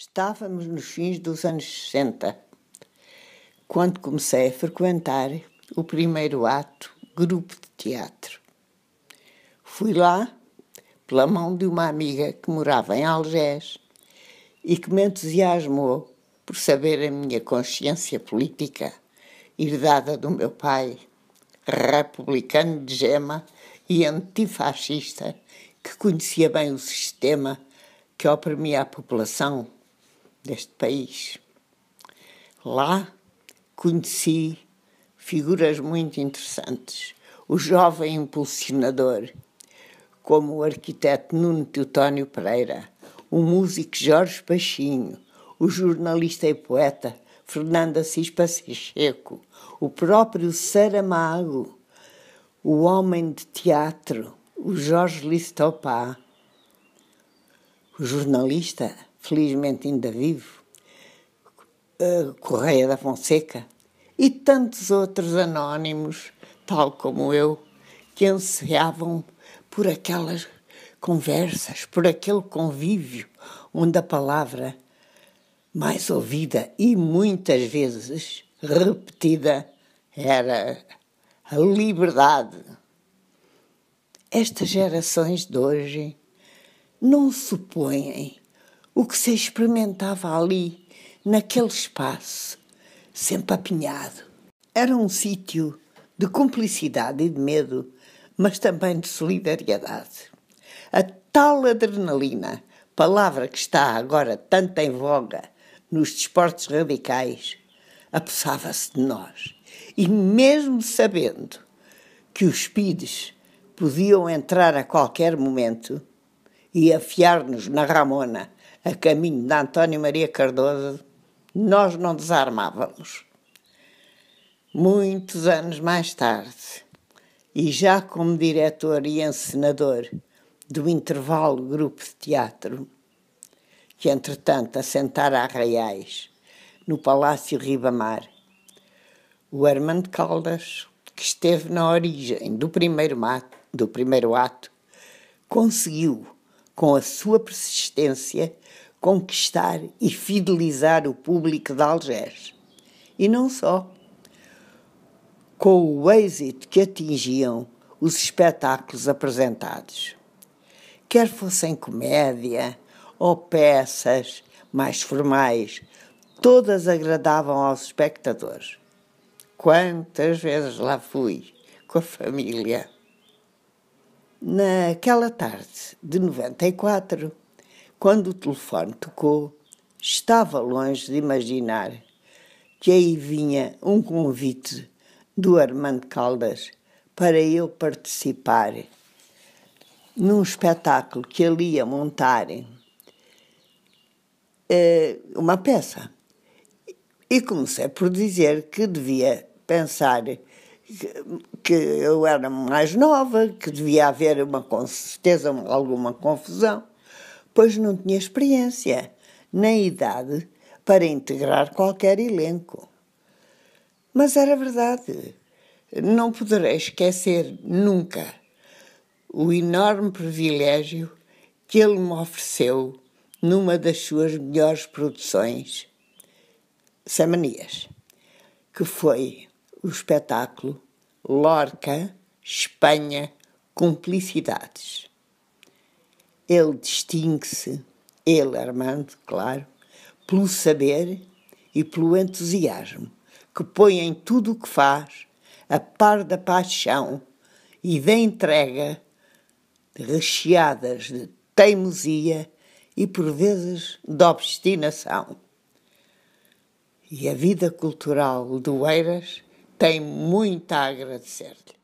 Estávamos nos fins dos anos 60, quando comecei a frequentar o primeiro ato grupo de teatro. Fui lá pela mão de uma amiga que morava em Algés e que me entusiasmou por saber a minha consciência política, herdada do meu pai, republicano de gema e antifascista, que conhecia bem o sistema que oprimia a população deste país. Lá conheci figuras muito interessantes. O jovem impulsionador, como o arquiteto Nuno Teutónio Pereira, o músico Jorge Pachinho, o jornalista e poeta Fernando Assis Pacheco, o próprio Saramago, o homem de teatro, o Jorge Listopá, o jornalista felizmente ainda vivo, Correia da Fonseca e tantos outros anónimos, tal como eu, que ansiavam por aquelas conversas, por aquele convívio onde a palavra mais ouvida e muitas vezes repetida era a liberdade. Estas gerações de hoje não supõem o que se experimentava ali, naquele espaço, sempre apinhado. Era um sítio de cumplicidade e de medo, mas também de solidariedade. A tal adrenalina, palavra que está agora tanto em voga nos desportos radicais, apossava-se de nós. E mesmo sabendo que os PIDs podiam entrar a qualquer momento e afiar-nos na Ramona a caminho de António Maria Cardoso, nós não desarmávamos. Muitos anos mais tarde, e já como diretor e encenador do intervalo grupo de teatro, que entretanto assentara a reais no Palácio Ribamar, o Armando Caldas, que esteve na origem do primeiro, mato, do primeiro ato, conseguiu com a sua persistência, conquistar e fidelizar o público de Algés. E não só. Com o êxito que atingiam os espetáculos apresentados. Quer fossem comédia ou peças mais formais, todas agradavam aos espectadores. Quantas vezes lá fui com a família! Naquela tarde de 94, quando o telefone tocou, estava longe de imaginar que aí vinha um convite do Armando Caldas para eu participar num espetáculo que ele ia montar, eh, uma peça. E comecei por dizer que devia pensar que eu era mais nova, que devia haver uma com certeza alguma confusão, pois não tinha experiência nem idade para integrar qualquer elenco. Mas era verdade. Não poderei esquecer nunca o enorme privilégio que ele me ofereceu numa das suas melhores produções, Samanias, que foi o espetáculo Lorca, Espanha, Cumplicidades. Ele distingue-se, ele, Armando, claro, pelo saber e pelo entusiasmo que põe em tudo o que faz, a par da paixão e da entrega, recheadas de teimosia e por vezes de obstinação. E a vida cultural do Eiras tem muito a agradecer-lhe.